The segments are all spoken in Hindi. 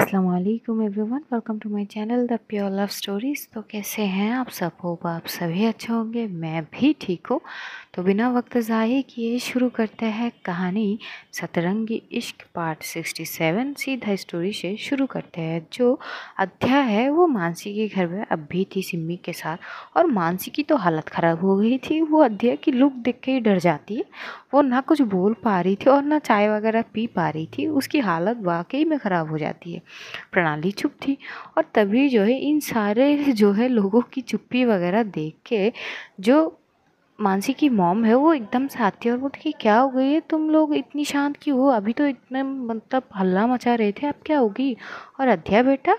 Aslam everyone welcome to my channel the pure love stories तो कैसे हैं आप सब हो आप सभी अच्छे होंगे मैं भी ठीक हूँ तो बिना वक्त ज़ाये किए शुरू करते हैं कहानी सतरंगी इश्क पार्ट 67 सीधा स्टोरी से शुरू करते हैं जो अध्याय है वो मानसी के घर में अब भी थी सिम्मी के साथ और मानसी की तो हालत ख़राब हो गई थी वो अध्याय की लुक देख के ही डर जाती है वो ना कुछ बोल पा रही थी और ना चाय वगैरह पी पा रही थी उसकी हालत वाकई में ख़राब हो जाती है प्रणाली चुप थी और तभी जो है इन सारे जो है लोगों की चुप्पी वगैरह देख के जो मानसी की मॉम है वो एकदम से और बोलती कि क्या हो गई है तुम लोग इतनी शांत क्यों हो अभी तो इतने मतलब हल्ला मचा रहे थे अब क्या होगी और अध्याय बेटा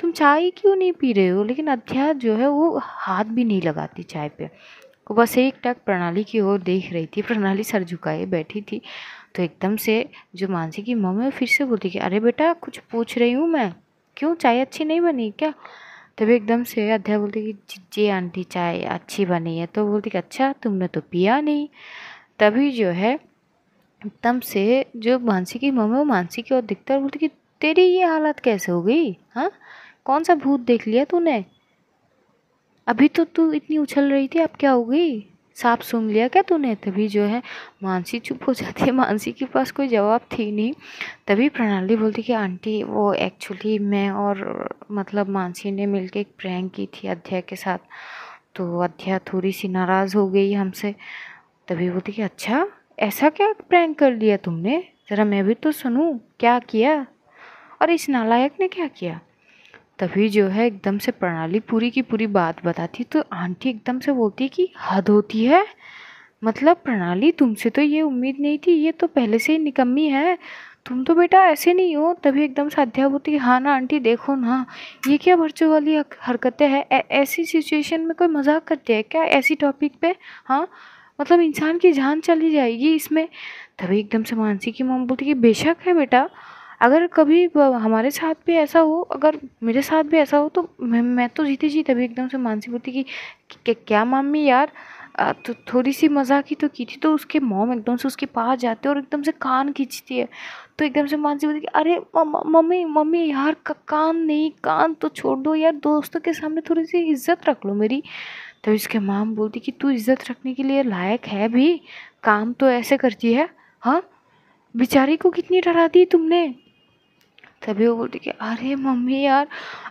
तुम चाय क्यों नहीं पी रहे हो लेकिन अध्याय जो है वो हाथ भी नहीं लगाती चाय पे वो बस एक टक प्रणाली की ओर देख रही थी प्रणाली सर झुकाए बैठी थी तो एकदम से जो मानसी की मम्मी फिर से बोलती कि अरे बेटा कुछ पूछ रही हूँ मैं क्यों चाय अच्छी नहीं बनी क्या तभी एकदम से अध्याय बोलती कि जी आंटी चाय अच्छी बनी है तो बोलती कि अच्छा तुमने तो पिया नहीं तभी जो है एकदम से जो मानसी की मम्मी वो मानसी की ओर दिखता है बोलती कि तेरी ये हालत कैसे हो गई हाँ कौन सा भूत देख लिया तूने अभी तो तू इतनी उछल रही थी अब क्या हो गई सांप सुन लिया क्या तूने तभी जो है मानसी चुप हो जाती है मानसी के पास कोई जवाब थी नहीं तभी प्रणाली बोलती कि आंटी वो एक्चुअली मैं और मतलब मानसी ने मिलके एक प्रैंक की थी अध्याय के साथ तो अध्याय थोड़ी सी नाराज़ हो गई हमसे तभी बोलती कि अच्छा ऐसा क्या प्रैंक कर लिया तुमने ज़रा मैं भी तो सुनूँ क्या किया और इस नालायक ने क्या किया तभी जो है एकदम से प्रणाली पूरी की पूरी बात बताती तो आंटी एकदम से बोलती कि हद होती है मतलब प्रणाली तुमसे तो ये उम्मीद नहीं थी ये तो पहले से ही निकम्मी है तुम तो बेटा ऐसे नहीं हो तभी एकदम से अध्या बोलती हाँ ना आंटी देखो ना ये क्या भरचू वाली हरकतें हैं ऐसी सिचुएशन में कोई मजाक करते हैं क्या ऐसी टॉपिक पे हाँ मतलब इंसान की जान चली जाएगी इसमें तभी एकदम से मानसी की मोम बोलती कि बेशक है बेटा अगर कभी हमारे साथ भी ऐसा हो अगर मेरे साथ भी ऐसा हो तो मैं मैं तो जीती जी तभी एकदम से मानसी बोलती कि, कि क्या मामी यार तो थोड़ी सी मजाक ही तो की थी तो उसके मॉम एकदम से उसके पास जाते और एकदम से कान खींचती है तो एकदम से मानसी बोलती है अरे मम्मी मम्मी यार का, कान नहीं कान तो छोड़ दो यार दोस्तों के सामने थोड़ी सी इज्जत रख लो मेरी तो इसके माम बोलती कि तू इज्जत रखने के लिए लायक है भी काम तो ऐसे करती है हाँ बेचारी को कितनी डरा दी तुमने तभी वो बोलती कि अरे मम्मी यार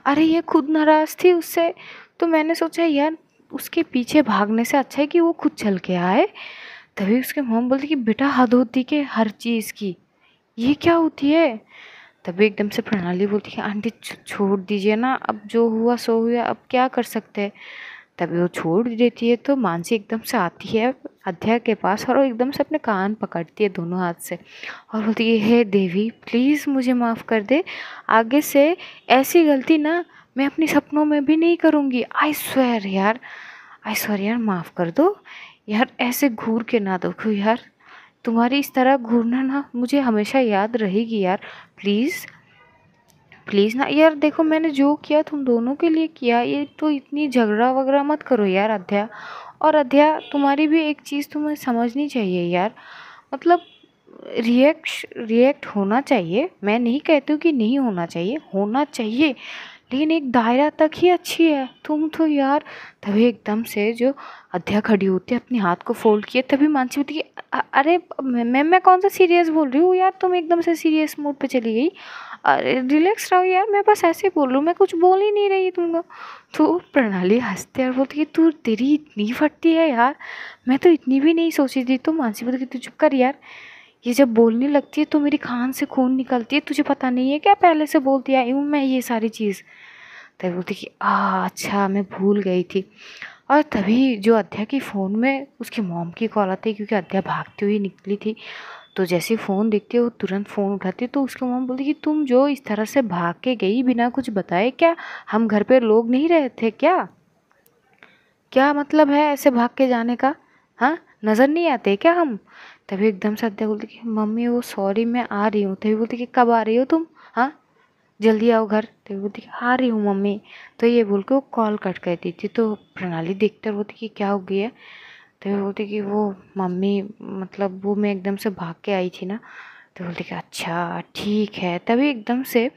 अरे ये खुद नाराज़ थी उससे तो मैंने सोचा यार उसके पीछे भागने से अच्छा है कि वो खुद चल के आए तभी उसके मम बोलती कि बेटा हद होती के हर चीज़ की ये क्या होती है तभी एकदम से प्रणाली बोलती कि आंटी छोड़ दीजिए ना अब जो हुआ सो हुआ अब क्या कर सकते हैं तभी वो छोड़ देती है तो मानसी एकदम से आती है अध्याय के पास और वो एकदम से अपने कान पकड़ती है दोनों हाथ से और बोलती है हे देवी प्लीज़ मुझे माफ़ कर दे आगे से ऐसी गलती ना मैं अपने सपनों में भी नहीं करूँगी आई स्वेर यार आई स्वेर यार माफ़ कर दो यार ऐसे घूर के ना देखो यार तुम्हारी इस तरह घूरना ना मुझे हमेशा याद रहेगी यार प्लीज़ प्लीज़ ना यार देखो मैंने जो किया तुम दोनों के लिए किया ये तो इतनी झगड़ा वगैरह मत करो यार अध्या और अध्या तुम्हारी भी एक चीज़ तुम्हें समझनी चाहिए यार मतलब रिएक्श रिएक्ट होना चाहिए मैं नहीं कहती हूँ कि नहीं होना चाहिए होना चाहिए लेकिन एक दायरा तक ही अच्छी है तुम तो यार तभी एकदम से जो अध्या खड़ी होती है अपने हाथ को फोल्ड किए तभी मानसी होती है अरे मैम मैं कौन सा सीरियस बोल रही हूँ यार तुम एकदम से सीरियस मूड पे चली गई अरे रिलैक्स रहो यार मैं बस ऐसे ही बोल हूँ मैं कुछ बोल ही नहीं रही तुमको तो प्रणाली हंसते और बोलती है तू तेरी इतनी फटती है यार मैं तो इतनी भी नहीं सोची थी तो मानसी बोलती तू चुप कर यार ये जब बोलने लगती है तो मेरी खान से खून निकलती है तुझे पता नहीं है क्या पहले से बोलती आई हूँ मैं ये सारी चीज़ तभी तो बोलती कि आ अच्छा मैं भूल गई थी और तभी जो अध्या की फ़ोन में उसकी मॉम की कॉल आती है क्योंकि अध्या भागती हुई निकली थी तो जैसे फ़ोन देखती है वो तुरंत फ़ोन उठाती है तो उसके मम्मा बोलती कि तुम जो इस तरह से भाग के गई बिना कुछ बताए क्या हम घर पर लोग नहीं रहे थे क्या क्या मतलब है ऐसे भाग के जाने का हाँ नज़र नहीं आते क्या हम तभी एकदम से अध्याय बोलती कि मम्मी वो सॉरी मैं आ रही हूँ तभी बोलती कि कब आ रही हो तुम हाँ जल्दी आओ घर तो बोलती आ रही हूँ मम्मी तो ये बोल के वो कॉल कट कर दी थी तो प्रणाली देखते बोलती कि क्या हो गया तो मैं बोलती कि वो मम्मी मतलब वो मैं एकदम से भाग के आई थी ना तो बोलती कि अच्छा ठीक है तभी एकदम से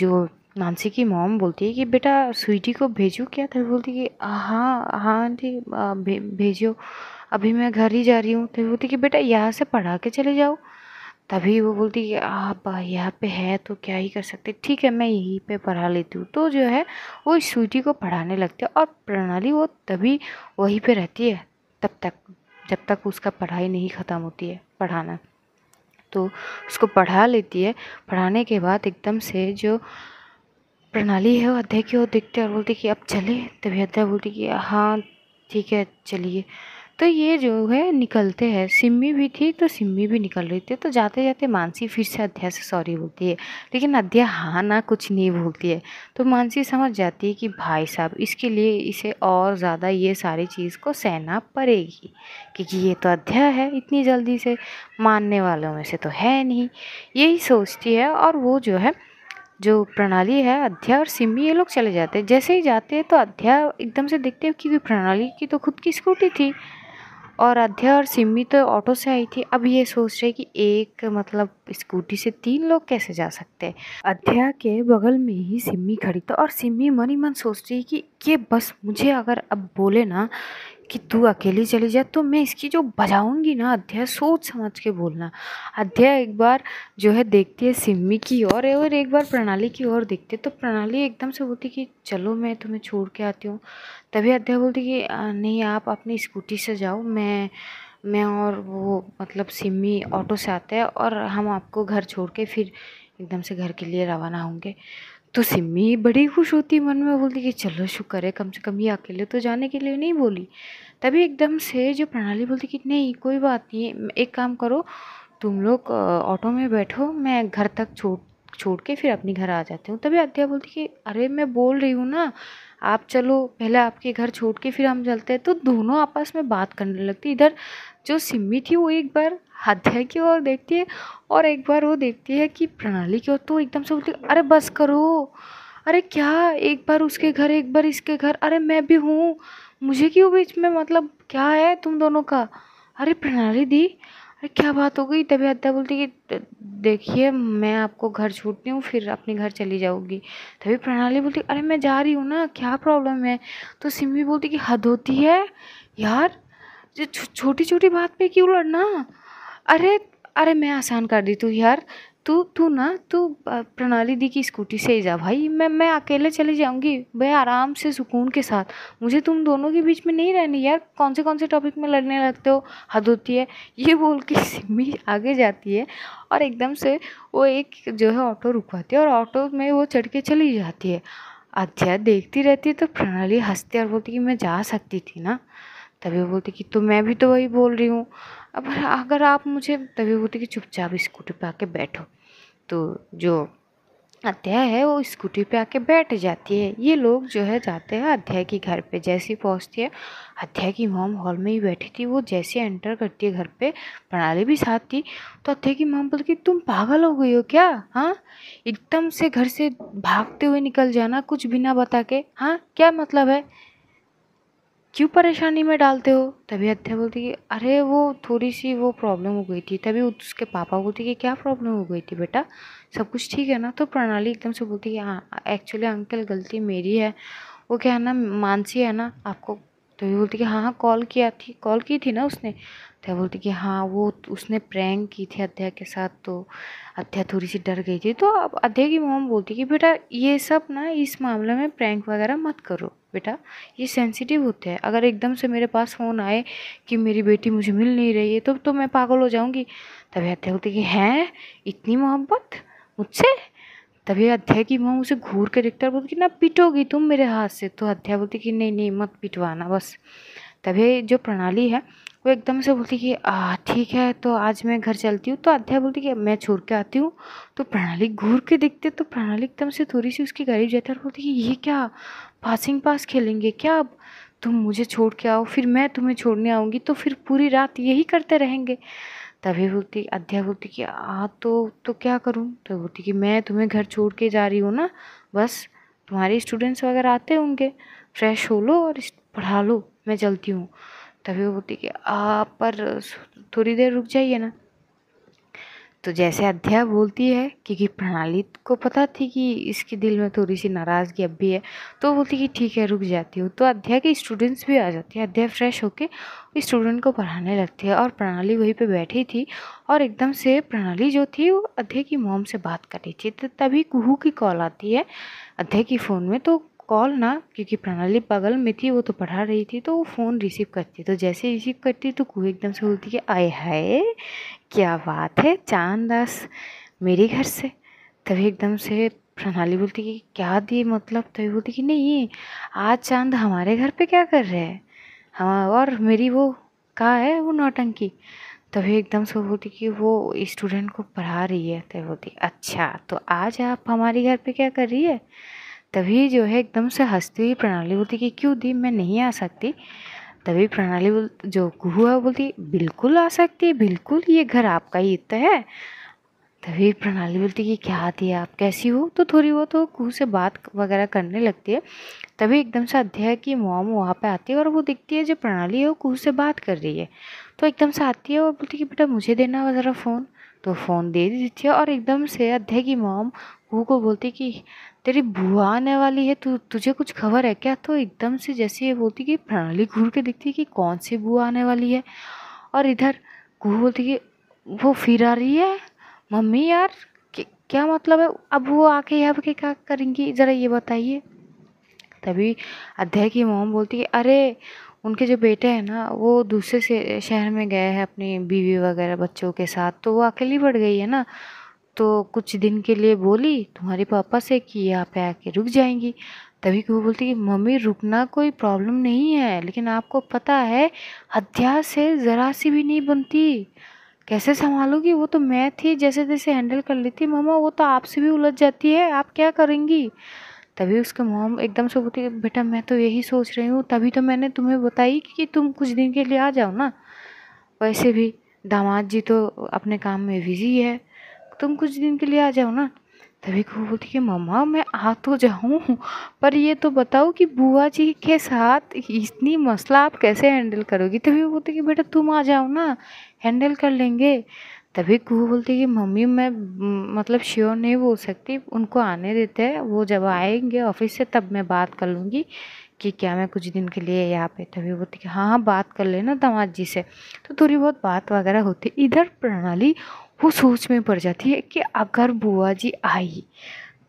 जो मानसी की मॉम बोलती है कि बेटा स्वीटी को भेजो क्या तभी तो बोलती कि हाँ हाँ आंटी भे, भेजो अभी मैं घर ही जा रही हूँ तभी तो बोलती कि बेटा यहाँ से पढ़ा के चले जाओ तभी वो बोलती कि आप यहाँ पे है तो क्या ही कर सकते ठीक है मैं यहीं पे पढ़ा लेती हूँ तो जो है वो स्वीटी को पढ़ाने लगती है और प्रणाली वो तभी वहीं पे रहती है तब तक जब तक उसका पढ़ाई नहीं ख़त्म होती है पढ़ाना तो उसको पढ़ा लेती है पढ़ाने के बाद एकदम से जो प्रणाली है वो अध्याय की वो देखते और बोलती कि अब चले तभी अध्याय बोलती कि हाँ ठीक है चलिए तो ये जो है निकलते हैं सिम्मी भी थी तो सिम्मी भी निकल रही थी तो जाते जाते मानसी फिर से अध्या से सॉरी बोलती है लेकिन अध्या हाँ ना कुछ नहीं बोलती है तो मानसी समझ जाती है कि भाई साहब इसके लिए इसे और ज़्यादा ये सारी चीज़ को सहना पड़ेगी क्योंकि ये तो अध्या है इतनी जल्दी से मानने वालों में से तो है नहीं यही सोचती है और वो जो है जो प्रणाली है अध्या और सिम्मी ये लोग चले जाते हैं जैसे ही जाते हैं तो अध्या एकदम से देखते हैं कि प्रणाली की तो खुद की स्कूटी थी और अध्याय और सिमी तो ऑटो से आई थी अब ये सोच रहे कि एक मतलब स्कूटी से तीन लोग कैसे जा सकते हैं अध्याय के बगल में ही सिमी खड़ी तो और सिमी मन ही मन सोच रही कि ये बस मुझे अगर अब बोले ना कि तू अकेली चली जा तो मैं इसकी जो बजाऊंगी ना अध्याय सोच समझ के बोलना अध्याय एक बार जो है देखती है सिम्मी की ओर और एक बार प्रणाली की ओर देखती है तो प्रणाली एकदम से बोलती कि चलो मैं तुम्हें छोड़ के आती हूँ तभी अध्याय बोलती कि नहीं आप अपनी स्कूटी से जाओ मैं मैं और वो मतलब सिम्मी ऑटो से आते हैं और हम आपको घर छोड़ के फिर एकदम से घर के लिए रवाना होंगे तो सिमी बड़ी खुश होती मन में बोलती कि चलो शुक्र है कम से कम ये अकेले तो जाने के लिए नहीं बोली तभी एकदम से जो प्रणाली बोलती कि नहीं कोई बात नहीं एक काम करो तुम लोग ऑटो में बैठो मैं घर तक छोड़ छोड़ के फिर अपने घर आ जाती हूँ तभी अध्याय बोलती कि अरे मैं बोल रही हूँ ना आप चलो पहले आपके घर छोड़ के फिर हम चलते हैं तो दोनों आपस में बात करने लगती इधर जो सिमी थी वो एक बार हत्या की ओर देखती है और एक बार वो देखती है कि प्रणाली की ओर तो एकदम से बोलती अरे बस करो अरे क्या एक बार उसके घर एक बार इसके घर अरे मैं भी हूँ मुझे क्यों बीच में मतलब क्या है तुम दोनों का अरे प्रणाली दी अरे क्या बात हो गई तभी अद्दा बोलती कि देखिए मैं आपको घर छूटती हूँ फिर अपने घर चली जाऊँगी तभी प्रणाली बोलती अरे मैं जा रही हूँ ना क्या प्रॉब्लम है तो सिमी बोलती कि हद होती है यार जो छोटी छोटी बात पे क्यों लड़ना अरे अरे मैं आसान कर दी तू यार तू तू ना तू प्रणाली दी की स्कूटी से ही जा भाई मैं मैं अकेले चली जाऊंगी भाई आराम से सुकून के साथ मुझे तुम दोनों के बीच में नहीं रहनी यार कौन से कौन से टॉपिक में लड़ने लगते हो हद होती है ये बोल के सिमी आगे जाती है और एकदम से वो एक जो है ऑटो रुकवाती है और ऑटो में वो चढ़ के चली जाती है अच्छा देखती रहती है तो प्रणाली हंसती और बोलती कि मैं जा सकती थी ना तभी बोलती कि तो मैं भी तो वही बोल रही हूँ अब अगर आप मुझे तभी बोलते कि चुपचाप स्कूटी पे आके बैठो तो जो अध्याय है वो स्कूटी पे आके बैठ जाती है ये लोग जो है जाते हैं अध्याय के घर पे जैसे ही पहुँचती है अध्याय की मॉम हॉल में ही बैठी थी वो जैसे एंटर करती है घर पे प्रणाली भी साथ थी तो अध्याय की मॉम बोलती तुम पागल हो गई हो क्या हाँ एकदम से घर से भागते हुए निकल जाना कुछ भी ना बता के हाँ क्या मतलब है क्यों परेशानी में डालते हो तभी हत्या बोलती कि अरे वो थोड़ी सी वो प्रॉब्लम हो गई थी तभी उसके पापा बोलते कि क्या प्रॉब्लम हो गई थी बेटा सब कुछ ठीक है ना तो प्रणाली एकदम से बोलती कि हाँ एक्चुअली अंकल गलती मेरी है वो क्या है ना मानसी है ना आपको तो ये बोलती कि हाँ हाँ कॉल किया थी कॉल की थी ना उसने तो बोलती कि हाँ वो उसने प्रैंक की थी अध्याय के साथ तो अध्याय थोड़ी सी डर गई थी तो अब अध्याय की मोम बोलती कि बेटा ये सब ना इस मामले में प्रैंक वगैरह मत करो बेटा ये सेंसिटिव होते हैं अगर एकदम से मेरे पास फ़ोन आए कि मेरी बेटी मुझे मिल नहीं रही है तो तो मैं पागल हो जाऊंगी तभी अध्याय बोलती कि हैं इतनी मोहब्बत मुझसे तभी अध्याय की माँ उसे घूर के देखता है बोलती कि ना पिटोगी तुम मेरे हाथ से तो अध्याय बोलती कि नहीं नहीं मत पिटवाना बस तभी जो प्रणाली है वो एकदम से बोलती कि आ ठीक है तो आज मैं घर चलती हूँ तो अध्याय बोलती कि मैं छोड़ के आती हूँ तो प्रणाली घूर के देखते तो प्रणाली एकदम से थोड़ी सी उसके गरीब जाती है और बोलती कि ये क्या पासिंग पास खेलेंगे क्या अब तुम मुझे छोड़ के आओ फिर मैं तुम्हें छोड़ने आऊँगी तो फिर पूरी रात यही करते रहेंगे तभी बोलती अध्या भूति की आ तो तो क्या करूँ तो बोलती कि मैं तुम्हें घर छोड़ के जा रही हूँ ना बस तुम्हारे स्टूडेंट्स वगैरह आते होंगे फ्रेश हो लो और पढ़ा लो मैं चलती हूँ तभी वो बोलती कि आप पर थोड़ी देर रुक जाइए ना तो जैसे अध्याय बोलती है क्योंकि प्रणाली को पता थी कि इसके दिल में थोड़ी सी नाराज़गी अब भी है तो बोलती कि ठीक है रुक जाती हूँ तो अध्याय के स्टूडेंट्स भी आ जाते हैं अध्याय फ्रेश होके स्टूडेंट को पढ़ाने लगते हैं और प्रणाली वहीं पे बैठी थी और एकदम से प्रणाली जो थी वो अध्याय की मोम से बात कर रही थी तो तभी कुहू की कॉल आती है अध्याय की फ़ोन में तो कॉल ना क्योंकि प्रणाली बगल में थी वो तो पढ़ा रही थी तो वो फ़ोन रिसीव करती तो जैसे रिसीव करती तो कुहू एकदम से बोलती है आए हाय क्या बात है चांद दास मेरे घर से तभी एकदम से प्रणाली बोलती कि क्या दिए मतलब तभी बोलती कि नहीं आज चांद हमारे घर पे क्या कर रहे हैं हम और मेरी वो कहा है वो नौटंकी तभी एकदम से बोलती कि वो स्टूडेंट को पढ़ा रही है तभी बोलती अच्छा तो आज आप हमारे घर पे क्या कर रही है तभी जो है एकदम से हंसती हुई प्रणाली बोलती कि क्यों दी मैं नहीं आ सकती तभी प्रणाली बोल जो कुहू है बोलती बिल्कुल आ सकती है बिल्कुल ये घर आपका ही इतना तो है तभी प्रणाली बोलती कि क्या थी आप कैसी हो तो थोड़ी बहुत तो कुहू से बात वगैरह करने लगती है तभी एकदम से अध्याय की मोम वहाँ पे आती है और वो देखती है जो प्रणाली है वो कुहू से बात कर रही है तो एकदम से आती है और बोलती कि बेटा मुझे देना ज़रा फ़ोन तो फ़ोन दे देती है और एकदम से अध्याय की मोम कुहू को बोलती कि तेरी बुआ आने वाली है तू तुझे कुछ खबर है क्या तो एकदम से जैसे ये बोलती कि प्रणाली घूर के दिखती कि कौन सी बुआ आने वाली है और इधर घूर बोलती कि वो फिर आ रही है मम्मी यार क्या मतलब है अब वो आके यहाँ पे क्या करेंगी ज़रा ये बताइए तभी अध्याय की मोम बोलती है अरे उनके जो बेटे हैं ना वो दूसरे से शहर में गए हैं अपनी बीवी वगैरह बच्चों के साथ तो वो अकेली बढ़ गई है ना तो कुछ दिन के लिए बोली तुम्हारे पापा से कि यहाँ पे आके रुक जाएंगी तभी कि वो बोलती कि मम्मी रुकना कोई प्रॉब्लम नहीं है लेकिन आपको पता है अध्यास से ज़रा सी भी नहीं बनती कैसे संभालोगी वो तो मैं थी जैसे जैसे हैंडल कर लेती मम्मा वो तो आपसे भी उलझ जाती है आप क्या करेंगी तभी उसके मोम एकदम से बोलती बेटा मैं तो यही सोच रही हूँ तभी तो मैंने तुम्हें बताई कि तुम कुछ दिन के लिए आ जाओ ना वैसे भी दामाद जी तो अपने काम में बिज़ी है तुम कुछ दिन के लिए आ जाओ ना तभी को बोलती है मम्मा मैं आ तो जाऊँ पर ये तो बताओ कि बुआ जी के साथ इतनी मसला आप कैसे हैंडल करोगी तभी वो बोलती है कि बेटा तुम आ जाओ ना हैंडल कर लेंगे तभी कहू बोलती है कि मम्मी मैं मतलब श्योर नहीं बोल सकती उनको आने देते हैं वो जब आएंगे ऑफिस से तब मैं बात कर लूँगी कि क्या मैं कुछ दिन के लिए यहाँ पे तभी बोलती कि हाँ हाँ बात कर लेना दामाद जी से तो थोड़ी बहुत बात वगैरह होती इधर प्रणाली वो सोच में पड़ जाती है कि अगर बुआ जी आई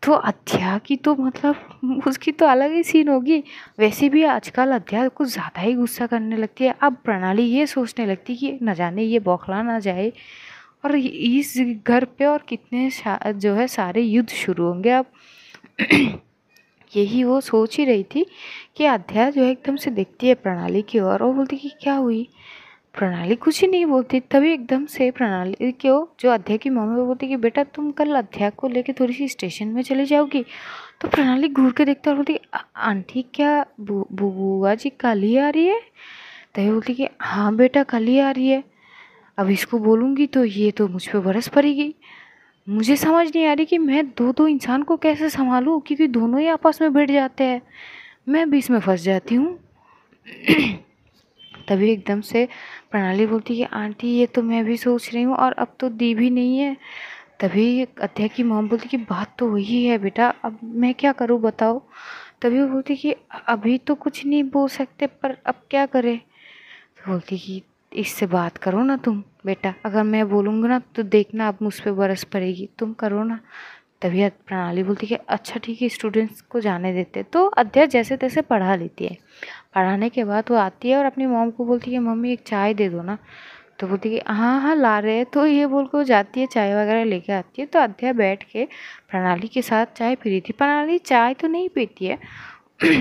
तो अध्या की तो मतलब उसकी तो अलग ही सीन होगी वैसे भी आजकल अध्या कुछ ज़्यादा ही गुस्सा करने लगती है अब प्रणाली ये सोचने लगती कि न जाने ये बौखला ना जाए और इस घर पे और कितने जो है सारे युद्ध शुरू होंगे अब यही वो सोच ही रही थी कि अध्या जो है एकदम से देखती है प्रणाली की ओर और बोलती कि क्या हुई प्रणाली कुछ ही नहीं बोलती तभी एकदम से प्रणाली क्यों जो अध्याय की मम्मी वो बोलती कि बेटा तुम कल अध्याय को लेके थोड़ी सी स्टेशन में चले जाओगी तो प्रणाली घूर के देखता और बोलती आंटी क्या बुआ जी कल ही आ रही है तभी तो बोलती कि हाँ बेटा कल ही आ रही है अब इसको बोलूँगी तो ये तो मुझ पर बरस पड़ेगी मुझे समझ नहीं आ रही कि मैं दो दो इंसान को कैसे संभालूँ क्योंकि दोनों ही आपस में बैठ जाते हैं मैं भी इसमें फंस जाती हूँ तभी एकदम से प्रणाली बोलती है आंटी ये तो मैं भी सोच रही हूँ और अब तो दी भी नहीं है तभी अध्याय की मोम बोलती कि बात तो वही है बेटा अब मैं क्या करूँ बताओ तभी वो बोलती कि अभी तो कुछ नहीं बोल सकते पर अब क्या करें तो बोलती कि इससे बात करो ना तुम बेटा अगर मैं बोलूँगी ना तो देखना अब मुझ पर बरस पड़ेगी तुम करो ना तभी प्रणाली बोलती है अच्छा ठीक है स्टूडेंट्स को जाने देते तो अध्याय जैसे तैसे पढ़ा लेती है पढ़ाने के बाद वो आती है और अपनी मॉम को बोलती है मम्मी एक चाय दे दो ना तो बोलती है हाँ हाँ ला रहे हैं तो ये बोल के वो जाती है चाय वगैरह लेके आती है तो अध्याय बैठ के प्रणाली के साथ चाय पी रही थी प्रणाली चाय तो नहीं पीती है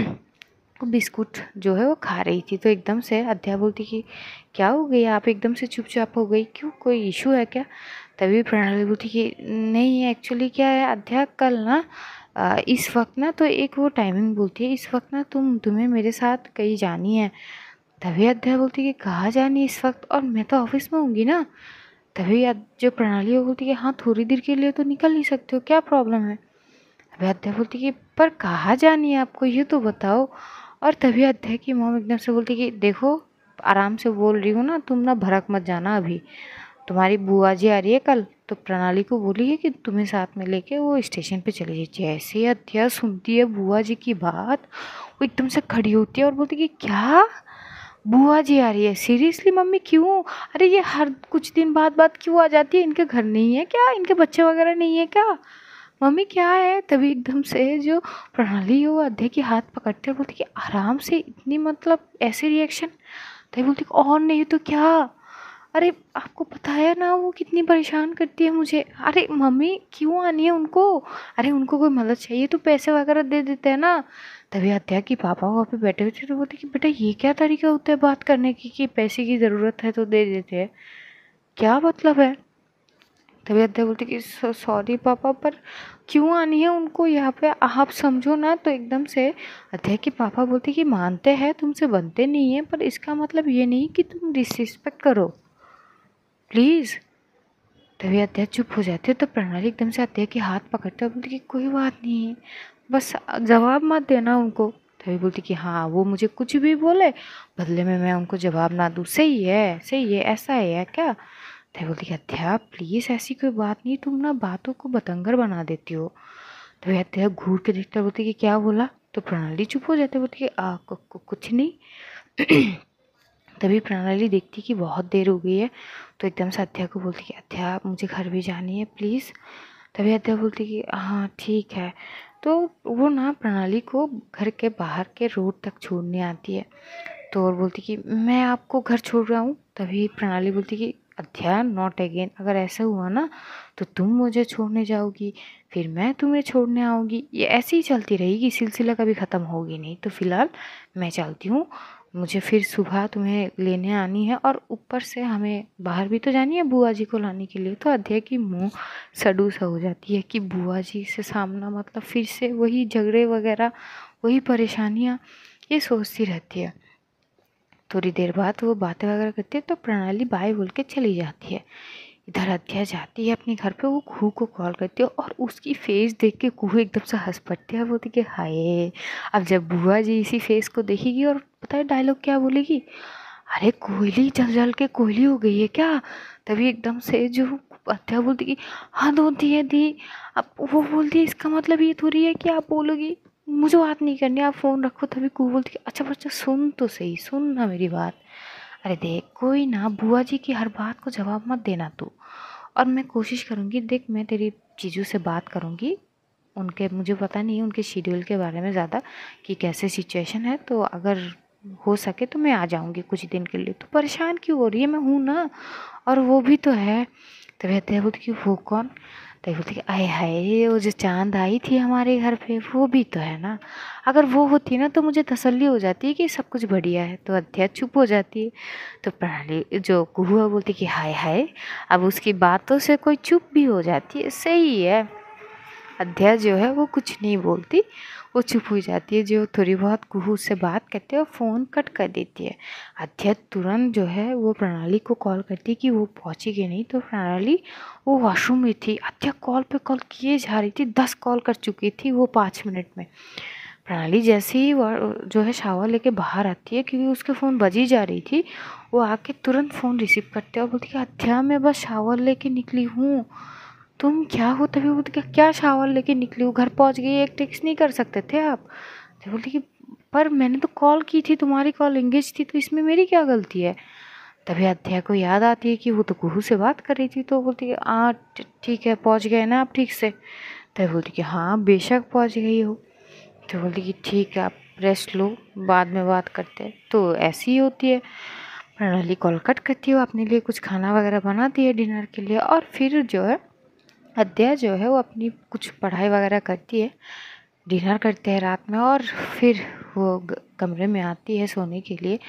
बिस्कुट जो है वो खा रही थी तो एकदम से अध्याय बोलती कि क्या हो गई आप एकदम से चुपचाप हो गई क्यों कोई इशू है क्या तभी प्रणाली बोलती कि नहीं एक्चुअली क्या है अध्याय कल ना इस वक्त ना तो एक वो टाइमिंग बोलती है इस वक्त ना तुम तुम्हें मेरे साथ कहीं जानी है तभी अध्याय बोलती है कि कहाँ जानी इस वक्त और मैं तो ऑफिस में हूँगी ना तभी जो प्रणाली वो बोलती है हाँ थोड़ी देर के लिए तो निकल नहीं सकते हो क्या प्रॉब्लम है अभी अध्याय बोलती कि पर कहाँ जानी है आपको ये तो बताओ और तभी अध्याय की मोम एकदम से बोलती कि देखो आराम से बोल रही हूँ ना तुम ना भरक मत जाना अभी तुम्हारी बुआ जी आ रही है कल तो प्रणाली को बोलिए कि तुम्हें साथ में लेके वो स्टेशन पे चली जाए जैसे अध्या सुनती है बुआ जी की बात वो एकदम से खड़ी होती है और बोलती है कि क्या बुआ जी आ रही है सीरियसली मम्मी क्यों अरे ये हर कुछ दिन बाद बाद क्यों आ जाती है इनके घर नहीं है क्या इनके बच्चे वगैरह नहीं है क्या मम्मी क्या है तभी एकदम से जो प्रणाली है वो अध्याय की हाथ पकड़ते और बोलती कि आराम से इतनी मतलब ऐसे रिएक्शन तभी बोलती और नहीं तो क्या अरे आपको पता है ना वो कितनी परेशान करती है मुझे अरे मम्मी क्यों आनी है उनको अरे उनको कोई मदद चाहिए तो पैसे वगैरह दे देते हैं ना तभी आत्या की पापा वहाँ पे बैठे हुए थे तो बोलते कि बेटा ये क्या तरीका होता है बात करने की कि पैसे की ज़रूरत है तो दे देते हैं क्या मतलब है तभी अध्याय बोलते कि सॉरी पापा पर क्यों आनी है उनको यहाँ पे आप समझो ना तो एकदम से अध्याय के पापा बोलते कि मानते हैं तुमसे बनते नहीं हैं पर इसका मतलब ये नहीं कि तुम डिसरिस्पेक्ट करो प्लीज़ तभी आत्या चुप हो जाते तो प्रणाली एकदम से आत्या के हाथ पकड़ते हैं बोलती कि कोई बात नहीं बस जवाब मत देना उनको तभी बोलती कि हाँ वो मुझे कुछ भी बोले बदले में मैं उनको जवाब ना दूँ सही है सही है ऐसा है क्या तभी बोलती कि अत्या प्लीज़ ऐसी कोई बात नहीं तुम ना बातों को बतंगर बना देती हो तभी अध्या घूर के देखते बोलती कि क्या बोला तो प्रणाली चुप हो जाते बोलती कि आ कुछ नहीं तभी प्रणाली देखती कि बहुत देर हो गई है तो एकदम से अध्या को बोलती कि अध्या मुझे घर भी जानी है प्लीज़ तभी अध्या बोलती कि हाँ ठीक है तो वो ना प्रणाली को घर के बाहर के रोड तक छोड़ने आती है तो और बोलती कि मैं आपको घर छोड़ रहा हूँ तभी प्रणाली बोलती कि अध्या नॉट अगेन अगर ऐसा हुआ ना तो तुम मुझे छोड़ने जाओगी फिर मैं तुम्हें छोड़ने आऊँगी ये ऐसे ही चलती रहेगी सिलसिला कभी ख़त्म होगी नहीं तो फ़िलहाल मैं चलती हूँ मुझे फिर सुबह तुम्हें लेने आनी है और ऊपर से हमें बाहर भी तो जानी है बुआ जी को लाने के लिए तो अध्याय की मुँह सडू सा हो जाती है कि बुआ जी से सामना मतलब फिर से वही झगड़े वगैरह वही परेशानियाँ ये सोचती रहती है थोड़ी देर बाद वो बातें वगैरह करती है तो प्रणाली बाय बोल के चली जाती है इधर अध्याय जाती है अपने घर पे वो खू को कॉल करती है और उसकी फेस देख के कुहू एकदम से हंस पड़ती है बोलती कि हाय अब जब बुआ जी इसी फेस को देखेगी और पता है डायलॉग क्या बोलेगी अरे कोयली जल जल के कोयली हो गई है क्या तभी एकदम से जो अध्या बोलती कि हाँ दो दी है दी अब वो बोलती है इसका मतलब ये थोड़ी है कि आप बोलोगी मुझे बात नहीं करनी आप फ़ोन रखो तभी कू बोलती अच्छा बच्चा सुन तो सही सुन ना मेरी बात अरे देख कोई ना बुआ जी की हर बात को जवाब मत देना तू और मैं कोशिश करूँगी देख मैं तेरी चीज़ों से बात करूँगी उनके मुझे पता नहीं उनके शेड्यूल के बारे में ज़्यादा कि कैसे सिचुएशन है तो अगर हो सके तो मैं आ जाऊँगी कुछ दिन के लिए तो परेशान क्यों हो रही है मैं हूँ ना और वो भी तो है तो कहते हैं बोलते कि वो कौन तो बोलती कि आए हाय वो जो चांद आई थी हमारे घर पे वो भी तो है ना अगर वो होती ना तो मुझे तसल्ली हो जाती है कि सब कुछ बढ़िया है तो अध्याय चुप हो जाती है तो प्रणाली जो कुहुआ बोलती कि हाय हाय अब उसकी बातों से कोई चुप भी हो जाती है सही है अध्याय जो है वो कुछ नहीं बोलती वो चुप हो जाती है जो थोड़ी बहुत कुहू से बात करती है और फ़ोन कट कर देती है अध्याय तुरंत जो है वो प्रणाली को कॉल करती है कि वो पहुँची कि नहीं तो प्रणाली वो वॉशरूम में थी अध्याय कॉल पे कॉल किए जा रही थी दस कॉल कर चुकी थी वो पाँच मिनट में प्रणाली जैसे ही वह जो है शावर लेके बाहर आती है क्योंकि उसके फ़ोन बजी जा रही थी वो आके तुरंत फ़ोन रिसीव करते हैं और बोलती है अध्याय मैं बस शावर लेके निकली हूँ तुम क्या हो तभी वो क्या शावर लेके निकली हो घर पहुंच गई एक टेक्स्ट नहीं कर सकते थे आप तो बोलते कि पर मैंने तो कॉल की थी तुम्हारी कॉल इंगेज थी तो इसमें मेरी क्या गलती है तभी अध्याय को याद आती है कि वो तो गुहू से बात कर रही थी तो बोलती कि हाँ ठीक है पहुँच गए ना आप ठीक से तभी बोलती कि हाँ बेशक पहुँच गई हो तो बोलती कि ठीक है आप रेस्ट लो बाद में बात करते हैं तो ऐसी ही होती है प्रणाली कॉल कट करती हो अपने लिए कुछ खाना वगैरह बनाती है डिनर के लिए और फिर जो है अध्याय जो है वो अपनी कुछ पढ़ाई वगैरह करती है डिनर करते हैं रात में और फिर वो कमरे में आती है सोने के लिए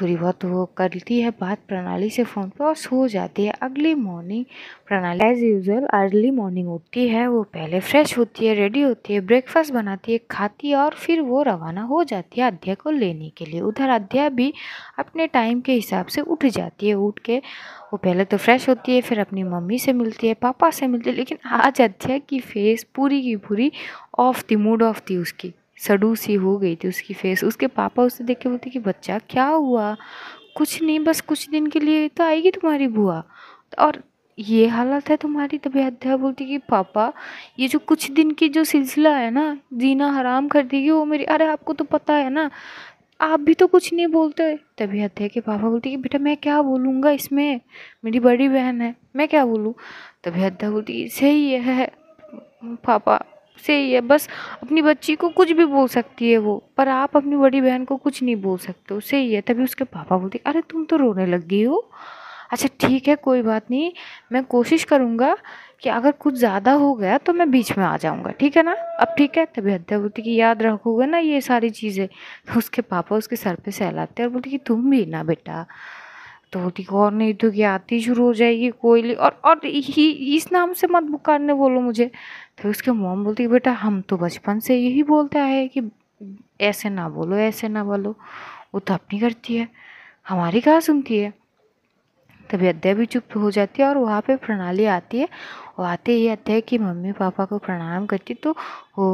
थोड़ी बहुत वो करती है बात प्रणाली से फ़ोन पर और सो जाती है अगली मॉर्निंग प्रणाली एज़ यूजल अर्ली मॉर्निंग उठती है वो पहले फ्रेश होती है रेडी होती है ब्रेकफास्ट बनाती है खाती है और फिर वो रवाना हो जाती है अध्याय को लेने के लिए उधर अध्याय भी अपने टाइम के हिसाब से उठ जाती है उठ के वो पहले तो फ्रेश होती है फिर अपनी मम्मी से मिलती है पापा से मिलती है लेकिन आज अध्याय की फेस पूरी की पूरी ऑफ थी मूड ऑफ थी उसकी सडू सी हो गई थी उसकी फेस उसके पापा उसे देख के बोलते कि बच्चा क्या हुआ कुछ नहीं बस कुछ दिन के लिए तो आएगी तुम्हारी बुआ और ये हालत है तुम्हारी तभी अध्या बोलती कि पापा ये जो कुछ दिन की जो सिलसिला है ना जीना हराम कर देगी वो मेरी अरे आपको तो पता है ना आप भी तो कुछ नहीं बोलते तभी अध्याय के पापा बोलती कि बेटा मैं क्या बोलूँगा इसमें मेरी बड़ी बहन है मैं क्या बोलूँ तभी अध्याय बोलती सही है पापा से ही है बस अपनी बच्ची को कुछ भी बोल सकती है वो पर आप अपनी बड़ी बहन को कुछ नहीं बोल सकते उससे ही है तभी उसके पापा बोलते अरे तुम तो रोने लग गई हो अच्छा ठीक है कोई बात नहीं मैं कोशिश करूँगा कि अगर कुछ ज़्यादा हो गया तो मैं बीच में आ जाऊँगा ठीक है ना अब ठीक है तभी हद्या बोलती कि याद रखोगे ना ये सारी चीज़ें तो उसके पापा उसके सर पे सहलाते और बोलते कि तुम भी ना बेटा तो बोलती और नहीं तो कि आती शुरू हो जाएगी कोयली और और ही इस नाम से मत बुकारने बोलो मुझे तो उसके मोम बोलती है बेटा हम तो बचपन से यही बोलता है कि ऐसे ना बोलो ऐसे ना बोलो वो तो अपनी करती है हमारी कहाँ सुनती है तभी अध्याय भी चुप हो जाती है और वहाँ पे प्रणाली आती है और आते ही अध्याय की मम्मी पापा को प्रणाम करती तो वो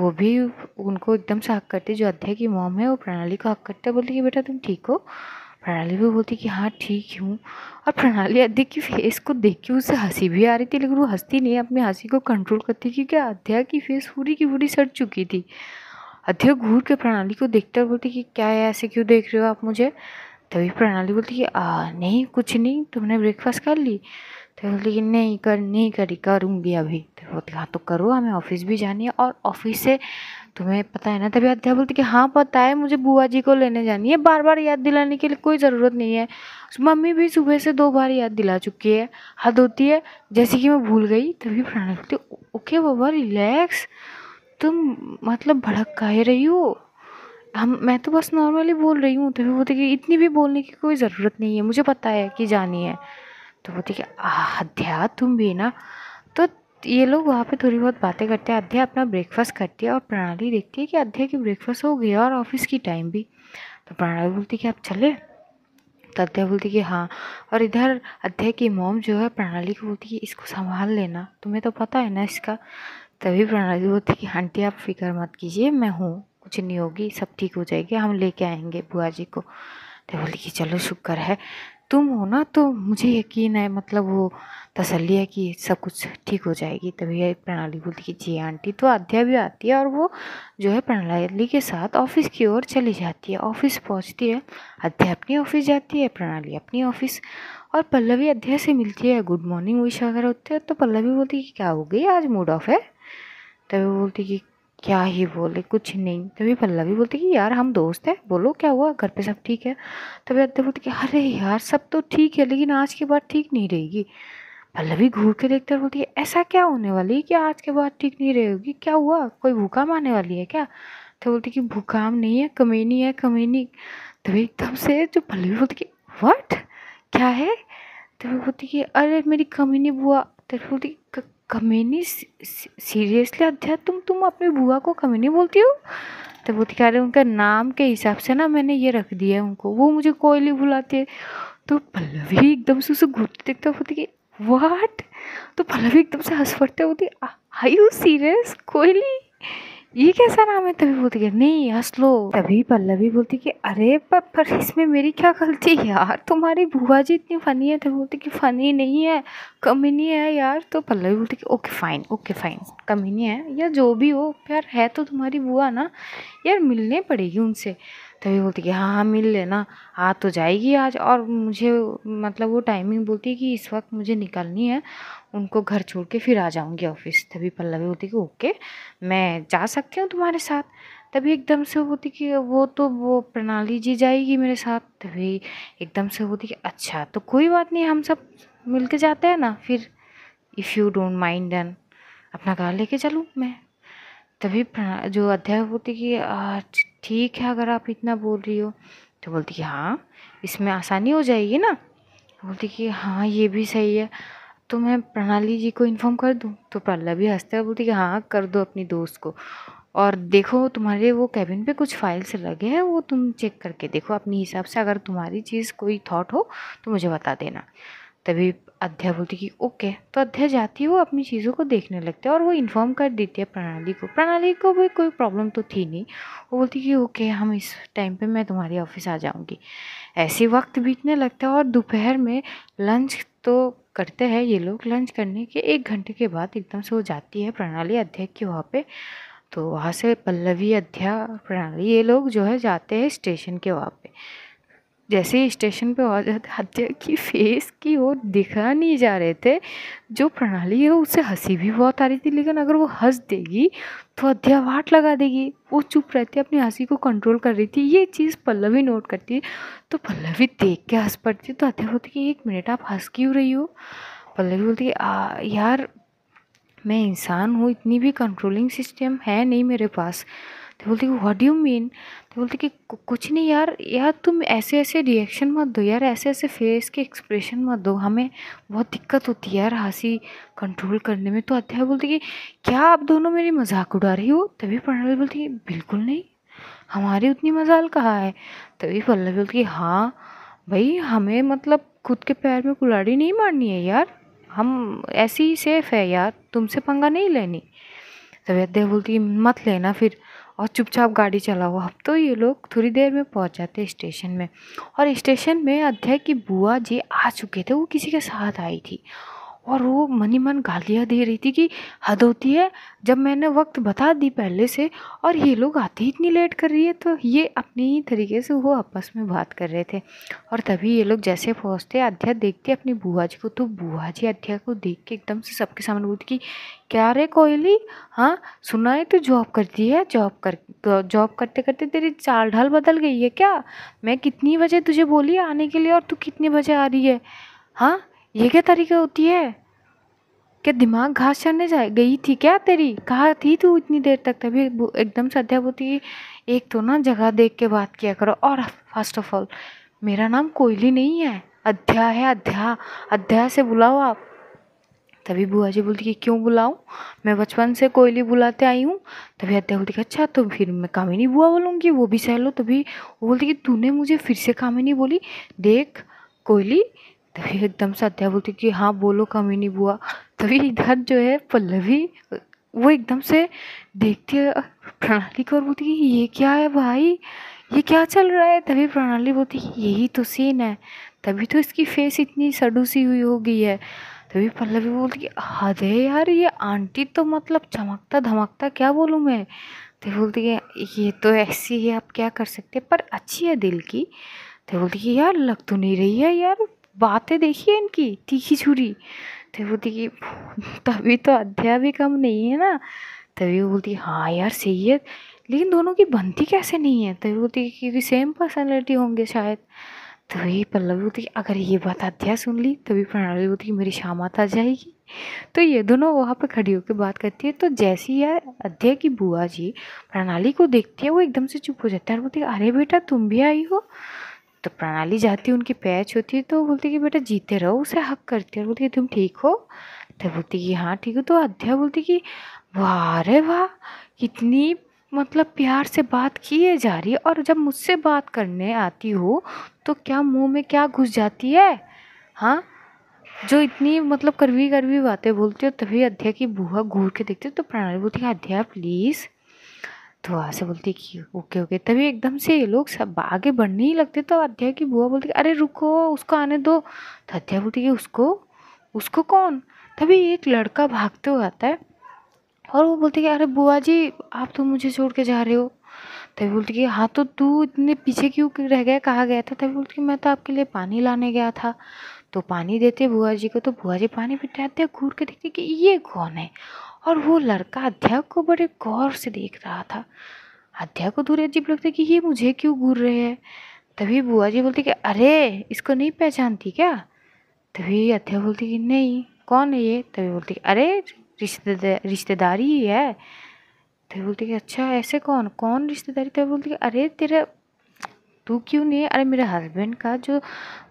वो भी उनको एकदम से हक करती जो अध्याय की मोम है वो प्रणाली को हक करते बोलती कि बेटा तुम ठीक हो प्रणाली भी बोलती कि हाँ ठीक हूँ और प्रणाली अध्याय की फेस को देख के उसे हंसी भी आ रही थी लेकिन वो हंसती नहीं अपनी हंसी को कंट्रोल करती क्योंकि अध्याय की फेस पूरी की पूरी सड़ चुकी थी अध्याय घूर के प्रणाली को देखते हुए बोलती कि क्या है ऐसे क्यों देख रहे हो आप मुझे तभी प्रणाली बोलती कि आ नहीं कुछ नहीं तुमने ब्रेकफास्ट कर ली तो बोलती कि नहीं कर नहीं करी करूँगी अभी तो बोलती हाँ तो करो हमें ऑफिस भी जानी है और ऑफिस से तुम्हें पता है ना तभी अध्याय बोलती कि हाँ पता है मुझे बुआ जी को लेने जानी है बार बार याद दिलाने के लिए कोई ज़रूरत नहीं है मम्मी भी सुबह से दो बार याद दिला चुकी है हद होती है जैसे कि मैं भूल गई तभी प्राणा बोलती ओके बाबा रिलैक्स तुम मतलब भड़क काहे रही हो हम मैं तो बस नॉर्मली बोल रही हूँ तभी बोलते कि इतनी भी बोलने की कोई ज़रूरत नहीं है मुझे पता है कि जानी है तो बोलते कि अध्या तुम भी ना तो ये लोग वहाँ पे थोड़ी बहुत बातें करते हैं अध्याय अपना ब्रेकफास्ट करती है और प्रणाली देखती है कि अध्याय की ब्रेकफास्ट हो गया और ऑफिस की टाइम भी तो प्रणाली बोलती कि आप चले तो अध्याय बोलती कि हाँ और इधर अध्याय की मोम जो है प्रणाली को बोलती कि इसको संभाल लेना तुम्हें तो पता है ना इसका तभी प्रणाली बोलती कि आंटी आप फिक्र मत कीजिए मैं हूँ कुछ नहीं होगी सब ठीक हो जाएगी हम लेके आएंगे बुआ जी को तो बोली कि चलो शुक्र है तुम हो ना तो मुझे यकीन है मतलब वो तसली है कि सब कुछ ठीक हो जाएगी तभी यह प्रणाली बोलती कि जी आंटी तो आध्या भी आती है और वो जो है प्रणाली के साथ ऑफिस की ओर चली जाती है ऑफिस पहुंचती है अध्या अपनी ऑफिस जाती है प्रणाली अपनी ऑफिस और पल्लवी अध्याय से मिलती है गुड मॉर्निंग विश वगैरह होते हैं तो पल्लवी बोलती है कि क्या हो गई आज मूड ऑफ है तभी बोलती कि क्या ही बोले कुछ नहीं तभी पल्लवी बोलती कि यार हम दोस्त हैं बोलो क्या हुआ घर पे सब ठीक है तभी अद्दे बोलती कि अरे यार सब तो ठीक है लेकिन आज की बात ठीक नहीं रहेगी पल्लवी घूर के देखते बोलती है ऐसा क्या होने वाली है कि आज के बाद ठीक नहीं रहेगी क्या हुआ कोई भूकाम आने वाली है क्या तो बोलती कि भूकाम नहीं है कमीनी है कमीनी तभी एकदम से जो पल्लवी बोलती कि वट क्या है तभी बोलती कि अरे मेरी कमीनी बुआ तभी बोलती कमीनी सीरियसली अध्याय तुम तुम अपनी बुआ को कमीनी बोलती हो तो वो कह रहे उनके नाम के हिसाब से ना मैंने ये रख दिया है उनको वो मुझे कोयली बुलाती है तो पल्लवी एकदम से उसे घूरते देखते होती कि वाट तो पल्लवी एकदम से हंस पड़ते होती आई यू सीरियस कोयली ये कैसा नाम है तभी बोलती है नहीं हंस लो तभी पल्लवी बोलती कि अरे पर, पर इसमें मेरी क्या गलती है यार तुम्हारी बुआ जी इतनी फ़नी है तभी तो बोलती कि फ़नी नहीं है कमी नहीं है यार तो पल्लवी बोलती कि ओके फाइन ओके फाइन कमी नहीं है या जो भी हो यार है तो तुम्हारी बुआ ना यार मिलने पड़ेगी उनसे तभी बोलती कि हाँ हाँ मिल लेना आ तो जाएगी आज और मुझे मतलब वो टाइमिंग बोलती है कि इस वक्त मुझे निकलनी है उनको घर छोड़ के फिर आ जाऊँगी ऑफिस तभी पल्लवी होती कि ओके मैं जा सकती हूँ तुम्हारे साथ तभी एकदम से बोलती कि वो तो वो प्रणाली जी जाएगी मेरे साथ तभी एकदम से बोलती कि अच्छा तो कोई बात नहीं हम सब मिल के जाते हैं ना फिर इफ़ यू डोंट माइंड डन अपना कार लेके चलूँ मैं तभी जो अध्याय होती कि ठीक है अगर आप इतना बोल रही हो तो बोलती कि हाँ इसमें आसानी हो जाएगी ना बोलती कि हाँ ये भी सही है तो मैं प्रणाली जी को इन्फॉर्म कर दूँ तो प्रहलाद भी हंसते हुए बोलती कि हाँ कर दो अपनी दोस्त को और देखो तुम्हारे वो कैबिन पे कुछ फाइल्स लगे हैं वो तुम चेक करके देखो अपने हिसाब से अगर तुम्हारी चीज़ कोई थॉट हो तो मुझे बता देना तभी अध्याय बोलती कि ओके तो अध्याय जाती है वो अपनी चीज़ों को देखने लगते है और वो इन्फॉर्म कर देती है प्रणाली को प्रणाली को भी कोई प्रॉब्लम तो थी नहीं वो बोलती कि ओके हम इस टाइम पे मैं तुम्हारी ऑफिस आ जाऊँगी ऐसे वक्त बीतने लगता है और दोपहर में लंच तो करते हैं ये लोग लंच करने के एक घंटे के बाद एकदम से वो जाती है प्रणाली अध्याय के वहाँ पर तो वहाँ से पल्लवी अध्याय प्रणाली ये लोग जो है जाते हैं स्टेशन के वहाँ पर जैसे ही स्टेशन पे हत्या की फेस की ओर दिखा नहीं जा रहे थे जो प्रणाली है उसे हंसी भी बहुत आ रही थी लेकिन अगर वो हंस देगी तो अध्या वाट लगा देगी वो चुप रहती अपनी हंसी को कंट्रोल कर रही थी ये चीज़ पल्लवी नोट करती है तो पल्लवी देख के हंस पड़ती तो अध्या बोलती कि एक मिनट आप हंस क्यों रही हो पल्लवी बोलती यार मैं इंसान हूँ इतनी भी कंट्रोलिंग सिस्टम है नहीं मेरे पास तो, तो बोलती कि व्हाट यू मीन तो बोलती कि कुछ नहीं यार यार तुम ऐसे ऐसे रिएक्शन मत दो यार ऐसे ऐसे फेस के एक्सप्रेशन मत दो हमें बहुत दिक्कत होती है यार हंसी कंट्रोल करने में तो अध्याय बोलती कि क्या आप दोनों मेरी मजाक उड़ा रही हो तभी प्रणाली बोलती कि बिल्कुल नहीं हमारी उतनी मजाल कहाँ है तभी पल्लवी बोलती कि हाँ भाई हमें मतलब खुद के पैर में कुलाड़ी नहीं मारनी है यार हम ऐसी ही सेफ है यार तुमसे पंगा नहीं लेनी तभी अध्याय बोलती मत लेना फिर और चुपचाप गाड़ी चलाओ अब तो ये लोग थोड़ी देर में पहुंच जाते स्टेशन में और स्टेशन में अध्याय की बुआ जी आ चुके थे वो किसी के साथ आई थी और वो मन ही मन गालियाँ दे रही थी कि हद होती है जब मैंने वक्त बता दी पहले से और ये लोग आते ही इतनी लेट कर रही है तो ये अपने ही तरीके से वो आपस में बात कर रहे थे और तभी ये लोग जैसे पहुँचते अध्याय देखते अपनी बुआ जी को तो बुआ जी अध्याय को देख के एकदम से सबके सामने बोलती कि क्या रे कोयली हाँ सुना है तू जॉब करती है जॉब कर जॉब करते करते तेरी चाल ढाल बदल गई है क्या मैं कितनी बजे तुझे बोली आने के लिए और तू कितने बजे आ रही है हाँ ये क्या तरीका होती है क्या दिमाग घास चढ़ने जाए गई थी क्या तेरी कहा थी तू इतनी देर तक तभी एकदम से अध्यापति एक तो ना जगह देख के बात किया करो और फर्स्ट ऑफ ऑल मेरा नाम कोयली नहीं है अध्या है अध्या अध्या से बुलाओ आप तभी बुआ जी बोलती कि क्यों बुलाऊं मैं बचपन से कोयली बुलाते आई हूँ तभी अध्याय बोलती अच्छा तो फिर मैं कामिनी बुआ बोलूँगी वो भी सह लो तभी वो बोलती कि तूने मुझे फिर से कामिनी बोली देख कोयली तभी एकदम से अध्याय बोलती कि हाँ बोलो कमीनी नहीं बुआ तभी इधर जो है पल्लवी वो एकदम से देखती है प्रणाली को और बोलती है ये क्या है भाई ये क्या चल रहा है तभी प्रणाली बोलती है यही तो सीन है तभी तो इसकी फेस इतनी सडूसी हुई हो गई है तभी पल्लवी बोलती कि हद है यार ये आंटी तो मतलब चमकता धमकता क्या बोलूँ मैं तो बोलती है ये तो ऐसी है आप क्या कर सकते पर अच्छी है दिल की तो बोलती है यार लग तो नहीं रही है यार बातें देखिए इनकी तीखी छुरी तो बोलती कि तभी तो अध्याय भी कम नहीं है ना तभी वो बोलती हाँ यार सही है लेकिन दोनों की बनती कैसे नहीं है तभी तो बोलती क्योंकि सेम पर्सनैलिटी होंगे शायद तभी तो पल्लवी होती अगर ये बात अध्याय सुन ली तभी प्रणाली बोलती मेरी शाम आ जाएगी तो ये दोनों वहाँ पर खड़ी होकर बात करती है तो जैसी यह अध्याय की बुआ जी प्रणाली को देखती है वो एकदम से चुप हो जाती है और बोलती अरे बेटा तुम भी आई हो तो प्रणाली जाती उनकी पैच होती है तो बोलती कि बेटा जीते रहो उसे हक करती है बोलती कि तुम ठीक हो तो बोलती कि हाँ ठीक हो तो अध्याय बोलती कि वाह अरे वाह कितनी मतलब प्यार से बात किए जा रही है और जब मुझसे बात करने आती हो तो क्या मुंह में क्या घुस जाती है हाँ जो इतनी मतलब करवी करवी बातें बोलती हो तभी अध्याय की बुआ घूर के देखती है तो प्रणाली बोलती है अध्याय प्लीज़ तो आशा बोलती कि ओके ओके तभी एकदम से ये लोग सब आगे बढ़ने ही लगते तो अध्याय की बुआ बोलती अरे रुको उसको आने दो तो अध्याय बोलती कि उसको उसको कौन तभी एक लड़का भागते हुए आता है और वो बोलती कि अरे बुआ जी आप तो मुझे छोड़ के जा रहे हो तभी बोलती कि हाँ तो तू इतने पीछे क्यों रह गया कहा गया था तभी बोलती कि मैं तो आपके लिए पानी लाने गया था तो पानी देते बुआ जी को तो बुआ जी पानी पिटाते घूर के देखते कि ये कौन है और वो लड़का अध्यक्ष को बड़े गौर से देख रहा था अध्याय को दूर अजीब लगता कि ये मुझे क्यों घूर रहे हैं तभी बुआ जी बोलती कि अरे इसको नहीं पहचानती क्या तभी अध्याय बोलती कि नहीं कौन है ये तभी बोलती अरे रिश्तेदार रिश्तेदारी ही है तभी बोलती कि अच्छा ऐसे कौन कौन रिश्तेदारी तभी बोलती कि अरे तेरा तू क्यों नहीं अरे मेरे हस्बैंड का जो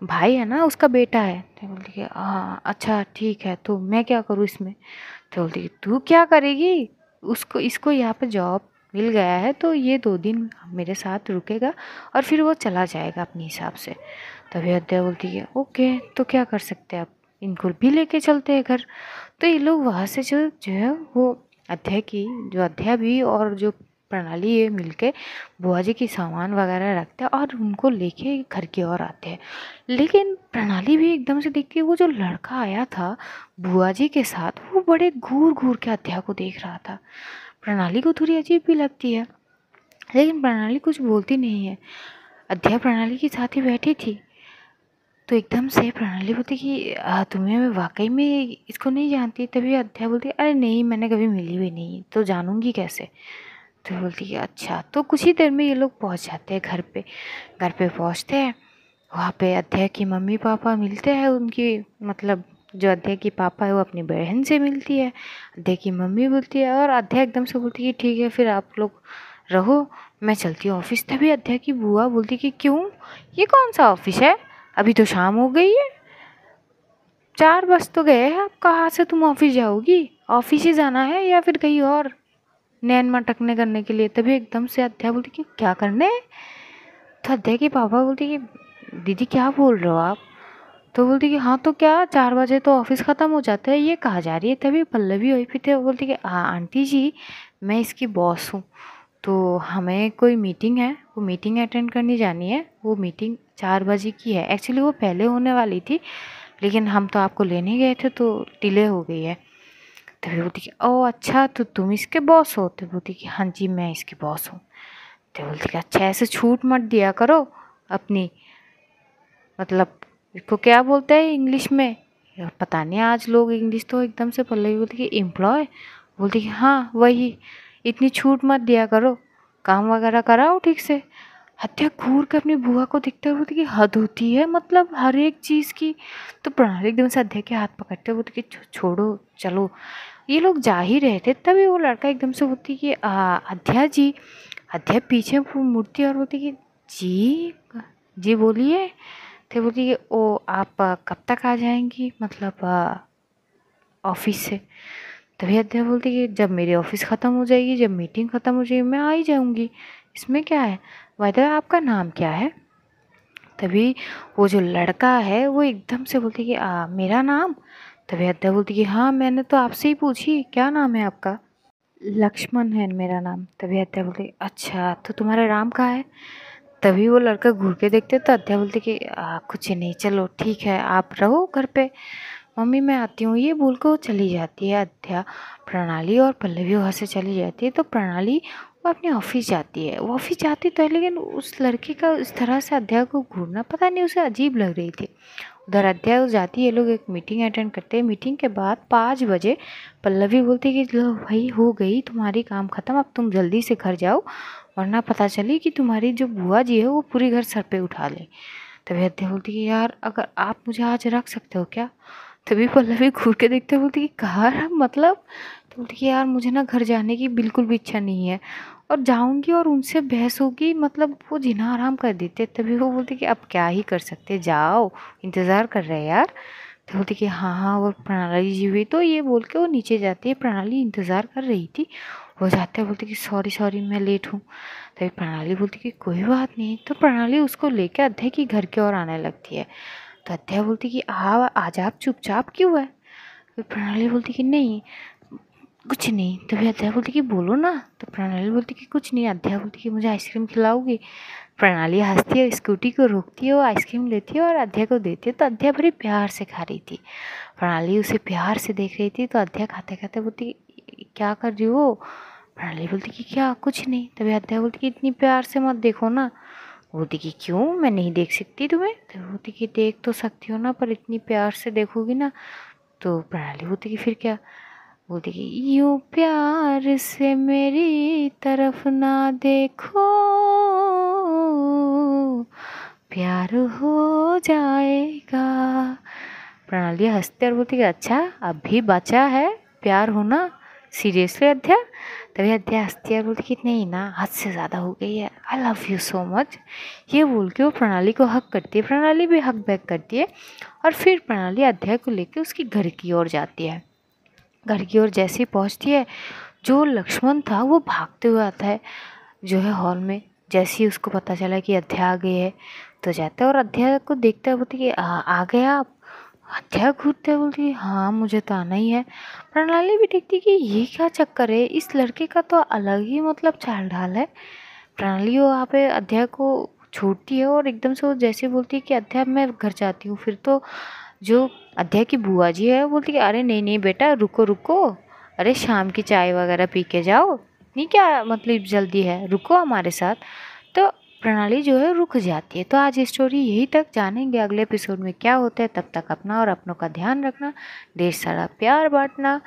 भाई है ना उसका बेटा है तो बोलती कि हाँ अच्छा ठीक है तो मैं क्या करूँ इसमें तो बोलती तू क्या करेगी उसको इसको यहाँ पर जॉब मिल गया है तो ये दो दिन मेरे साथ रुकेगा और फिर वो चला जाएगा अपने हिसाब से तभी अध्याय बोलती है ओके तो क्या कर सकते हैं आप इनको भी लेके चलते हैं घर तो ये लोग वहाँ से जो जो है वो अध्याय की जो अध्याय भी और जो प्रणाली ये मिलके बुआ जी की सामान वगैरह रखते हैं और उनको लेके घर की ओर आते हैं लेकिन प्रणाली भी एकदम से देखती है वो जो लड़का आया था बुआ जी के साथ वो बड़े घूर घूर के अध्याय को देख रहा था प्रणाली को थोड़ी अजीब भी लगती है लेकिन प्रणाली कुछ बोलती नहीं है अध्याय प्रणाली के साथ ही बैठी थी तो एकदम से प्रणाली बोलती कि तुम्हें मैं वाकई में इसको नहीं जानती तभी अध्याय बोलती अरे नहीं मैंने कभी मिली भी नहीं तो जानूंगी कैसे तो बोलती है अच्छा तो कुछ ही देर में ये लोग पहुँच जाते हैं घर पे घर पे पहुँचते हैं वहाँ पे अध्याय की मम्मी पापा मिलते हैं उनकी मतलब जो अध्याय की पापा है वो अपनी बहन से मिलती है अध्याय की मम्मी बोलती है और अध्याय एकदम से बोलती है ठीक है फिर आप लोग रहो मैं चलती हूँ ऑफिस तभी अध्याय की बुआ बोलती कि क्यों ये कौन सा ऑफिस है अभी तो शाम हो गई है चार बज तो गए हैं आप कहाँ से तुम ऑफिस जाओगी ऑफिस ही जाना है या फिर कहीं और नैन मटकने करने के लिए तभी एकदम से अध्याय बोलती कि क्या करने तो अध्याय के पापा बोलती कि दीदी क्या बोल रहे हो आप तो बोलती कि हाँ तो क्या चार बजे तो ऑफिस ख़त्म हो जाता है ये कहा जा रही है तभी पल्लवी हुई फिर थे बोलती कि हाँ आंटी जी मैं इसकी बॉस हूँ तो हमें कोई मीटिंग है वो मीटिंग अटेंड करनी जानी है वो मीटिंग चार बजे की है एक्चुअली वो पहले होने वाली थी लेकिन हम तो आपको लेने गए थे तो डिले हो गई है तो फिर बोलती कि ओ अच्छा तो तुम इसके बॉस हो तो बोलती कि हाँ जी मैं इसकी बॉस हूँ तो बोलती कि अच्छा ऐसे छूट मत दिया करो अपनी मतलब इसको क्या बोलते हैं इंग्लिश में पता नहीं आज लोग इंग्लिश तो एकदम से पल्लवी बोलती कि एम्प्लॉय बोलती कि हाँ वही इतनी छूट मत दिया करो काम वगैरह कराओ ठीक से हत्या घूर के अपनी बुआ को देखते हुए बोलती कि हद होती है मतलब हर एक चीज़ की तो प्रणाली एकदम से हत्या के हाथ पकड़ते हुए बोलती कि छोड़ो चलो ये लोग जा ही रहे थे तभी वो लड़का एकदम से बोलती कि अध्या जी अध्या पीछे मूर्ति और बोलती कि जी जी बोलिए तो बोलती कि ओ आप कब तक आ जाएंगी मतलब ऑफिस से तभी अध्या बोलती कि जब मेरी ऑफ़िस ख़त्म हो जाएगी जब मीटिंग ख़त्म हो जाएगी मैं आ ही जाऊँगी इसमें क्या है वैदा आपका नाम क्या है तभी वो जो लड़का है वो एकदम से बोलती कि आ, मेरा नाम तो वेद्या बोलती है हाँ मैंने तो आपसे ही पूछी क्या नाम है आपका लक्ष्मण है मेरा नाम तभी अध्या बोलती अच्छा तो तुम्हारा राम कहाँ है तभी वो लड़का घूर के देखते तो अध्याय बोलती कि आ, कुछ नहीं चलो ठीक है आप रहो घर पे मम्मी मैं आती हूँ ये बोल के वो चली जाती है अध्या प्रणाली और पल्लवी वहाँ से चली जाती है तो प्रणाली वो अपने ऑफिस जाती है वो ऑफिस जाती तो है लेकिन उस लड़के का इस तरह से अध्याय को घूरना पता नहीं उसे अजीब लग रही थी उधर अध्याय उस जाती है लोग एक मीटिंग अटेंड करते हैं मीटिंग के बाद पाँच बजे पल्लवी बोलती है कि लो भाई हो गई तुम्हारी काम ख़त्म अब तुम जल्दी से घर जाओ वरना पता चली कि तुम्हारी जो बुआ जी है वो पूरी घर सर पे उठा ले तभी अध्याय बोलती है यार अगर आप मुझे आज रख सकते हो क्या तभी पल्लवी घूर के देखते बोलती कि कहा मतलब तो बोलती कि यार मुझे ना घर जाने की बिल्कुल भी इच्छा नहीं है और जाऊंगी और उनसे बहस होगी मतलब वो जिना आराम कर देते तभी वो बोलते कि अब क्या ही कर सकते जाओ इंतज़ार कर रहे हैं यार तो बोलती कि हाँ हाँ और प्रणाली जी हुई तो ये बोल के वो नीचे जाती है प्रणाली इंतज़ार कर रही थी वो जाते हैं बोलती कि सॉरी सॉरी मैं लेट हूँ तभी तो प्रणाली बोलती कि कोई बात नहीं तो प्रणाली उसको लेके अध्याय की घर की ओर आने लगती है तो अध्याय बोलती कि हाँ आज आप चुपचाप क्यों है तो प्रणाली बोलती कि नहीं कुछ नहीं तभी अध्याय बोलती कि बोलो ना तो प्रणाली बोलती कि कुछ नहीं अध्याय बोलती कि मुझे आइसक्रीम खिलाओगी प्रणाली हंसती है स्कूटी को रोकती है वो आइसक्रीम लेती है और अध्याय को देती है तो अध्याय बड़ी प्यार से खा रही थी प्रणाली उसे प्यार से देख रही थी तो अध्याय खाते खाते बोलती क्या कर रही हो प्रणाली बोलती कि क्या कुछ नहीं तभी अध्याय बोलती कि इतनी प्यार से मत देखो ना बोलती कि क्यों मैं नहीं देख सकती तुम्हें तो बोलती कि देख तो सकती हो ना पर इतनी प्यार से देखोगी ना तो प्रणाली बोलती कि फिर क्या बोलती कि यूँ प्यार से मेरी तरफ ना देखो प्यार हो जाएगा प्रणाली हंसते और बोलती कि अच्छा अब भी बचा है प्यार होना सीरियसली अध्याय तभी अध्याय हंसती और बोलती कि नहीं ना हद से ज़्यादा हो गई है I love you so much ये बोल के वो प्रणाली को हक करती है प्रणाली भी हक बैक करती है और फिर प्रणाली अध्याय को लेकर उसके घर की ओर जाती है घर की ओर जैसे ही पहुँचती है जो लक्ष्मण था वो भागते हुए आता है जो है हॉल में जैसे ही उसको पता चला कि अध्याय आ गई है तो जाता है और अध्याय को देखता है बोलती है आ गए आप अध्याय घूरते है बोलती है हाँ मुझे तो आना ही है प्रणाली भी देखती कि ये क्या चक्कर है इस लड़के का तो अलग ही मतलब चाल ढाल है प्रणाली वहाँ पे अध्याय को छोड़ती है और एकदम से वो जैसे बोलती है कि अध्याय मैं घर जाती हूँ फिर तो जो अध्याय की बुआ जी है वो बोलती है अरे नहीं नहीं बेटा रुको रुको अरे शाम की चाय वगैरह पी के जाओ नहीं क्या मतलब जल्दी है रुको हमारे साथ तो प्रणाली जो है रुक जाती है तो आज स्टोरी यही तक जानेंगे अगले एपिसोड में क्या होता है तब तक अपना और अपनों का ध्यान रखना ढेर सारा प्यार बांटना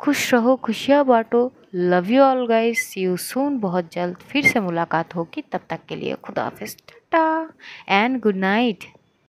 खुश रहो खुशियाँ बांटो love you all guys see you soon बहुत जल्द फिर से मुलाकात होगी तब तक के लिए खुदा हाफिज टाटा एंड गुड नाइट